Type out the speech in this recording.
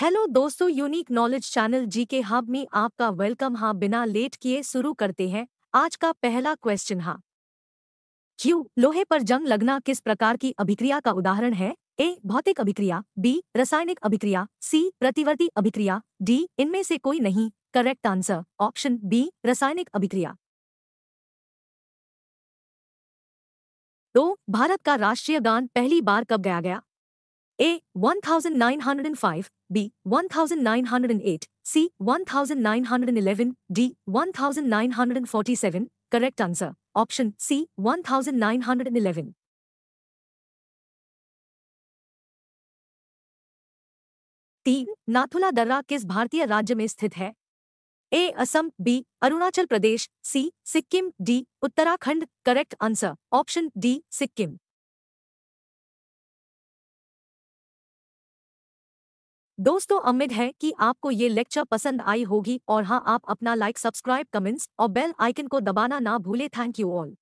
Hello दोस्तों unique knowledge channel जी के hub में आपका वेलकम हाँ बिना लेट किए शुरू करते हैं आज का पहला क्वेश्चन हाँ क्यू लोहे पर जंग लगना किस प्रकार की अभिक्रिया का उदाहरण है ए भौतिक अभिक्रिया बी रासायनिक अभिक्रिया सी प्रतिवर्ती अभिक्रिया डी इनमें से कोई नहीं करेक्ट आंसर ऑप्शन बी रासायनिक अभिक्रिया दो तो, भारत का राष्ट्रीय गान पहली बार कब गया गया A. 1905, B. 1908, C. 1911, D. 1947. Correct answer. Option C. 1911. तीन नाथुला दर्रा किस भारतीय राज्य में स्थित है A Assam B Arunachal Pradesh C Sikkim D Uttarakhand correct answer option D Sikkim दोस्तों उम्मीद है कि आपको ये लेक्चर पसंद आई होगी और हाँ आप अपना लाइक सब्सक्राइब कमेंट्स और बेल आइकन को दबाना ना भूले थैंक यू ऑल